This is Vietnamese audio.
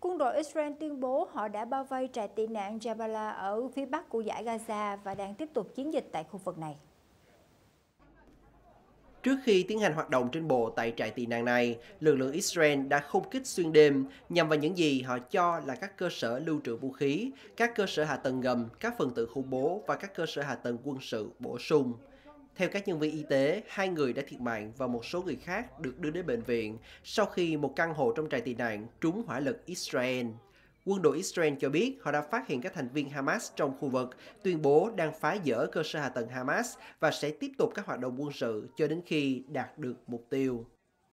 Quân đội Israel tuyên bố họ đã bao vây trại tị nạn Jabala ở phía bắc của giải Gaza và đang tiếp tục chiến dịch tại khu vực này. Trước khi tiến hành hoạt động trên bộ tại trại tị nạn này, lực lượng Israel đã không kích xuyên đêm nhằm vào những gì họ cho là các cơ sở lưu trữ vũ khí, các cơ sở hạ tầng ngầm, các phần tử khủng bố và các cơ sở hạ tầng quân sự bổ sung. Theo các nhân viên y tế, hai người đã thiệt mạng và một số người khác được đưa đến bệnh viện sau khi một căn hộ trong trại tị nạn trúng hỏa lực Israel. Quân đội Israel cho biết họ đã phát hiện các thành viên Hamas trong khu vực, tuyên bố đang phá dỡ cơ sở hạ tầng Hamas và sẽ tiếp tục các hoạt động quân sự cho đến khi đạt được mục tiêu.